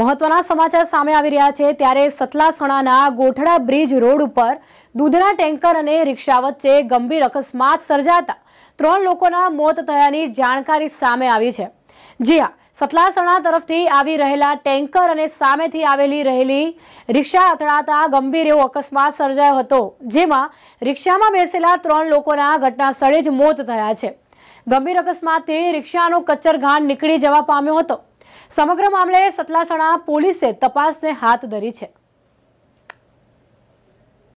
મહત્વના સમાચાર સામે આવી રહ્યા છે ત્યારે સતલાસણાના ગોઠડા બ્રિજ રોડ ઉપર દૂધના ટેન્કર અને રિક્ષા વચ્ચે ગંભીર અકસ્માત સર્જાતા ત્રણ લોકોના મોત થયાની જાણકારી સામે આવી છે જી હા સતલાસણા તરફથી આવી રહેલા ટેન્કર અને સામેથી આવેલી રહેલી રિક્ષા અથડાતા ગંભીર એવો અકસ્માત સર્જાયો હતો જેમાં રિક્ષામાં બેસેલા ત્રણ લોકોના ઘટના સ્થળે જ મોત થયા છે ગંભીર અકસ્માતથી રિક્ષાનો કચ્છર ઘાણ નીકળી જવા પામ્યો હતો સમગ્ર મામલે સતલાસણા પોલીસે તપાસને હાથ ધરી છે